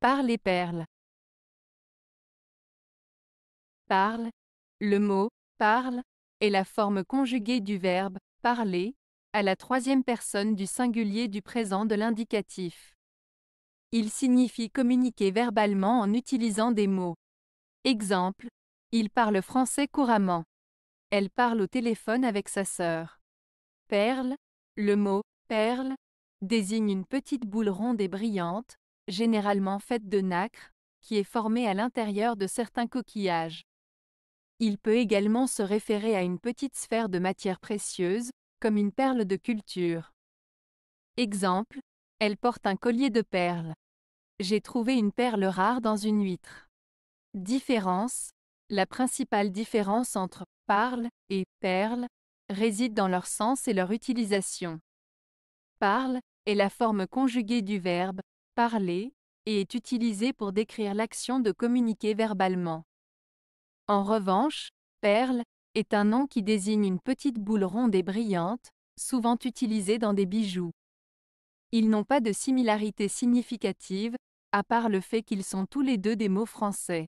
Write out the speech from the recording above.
Parle les perles. Parle. Le mot parle est la forme conjuguée du verbe parler à la troisième personne du singulier du présent de l'indicatif. Il signifie communiquer verbalement en utilisant des mots. Exemple. Il parle français couramment. Elle parle au téléphone avec sa sœur. Perle. Le mot perle désigne une petite boule ronde et brillante, généralement faite de nacre, qui est formée à l'intérieur de certains coquillages. Il peut également se référer à une petite sphère de matière précieuse, comme une perle de culture. Exemple, elle porte un collier de perles. J'ai trouvé une perle rare dans une huître. Différence La principale différence entre parle et perle réside dans leur sens et leur utilisation. Parle est la forme conjuguée du verbe parler, et est utilisé pour décrire l'action de communiquer verbalement. En revanche, perle est un nom qui désigne une petite boule ronde et brillante, souvent utilisée dans des bijoux. Ils n'ont pas de similarité significative, à part le fait qu'ils sont tous les deux des mots français.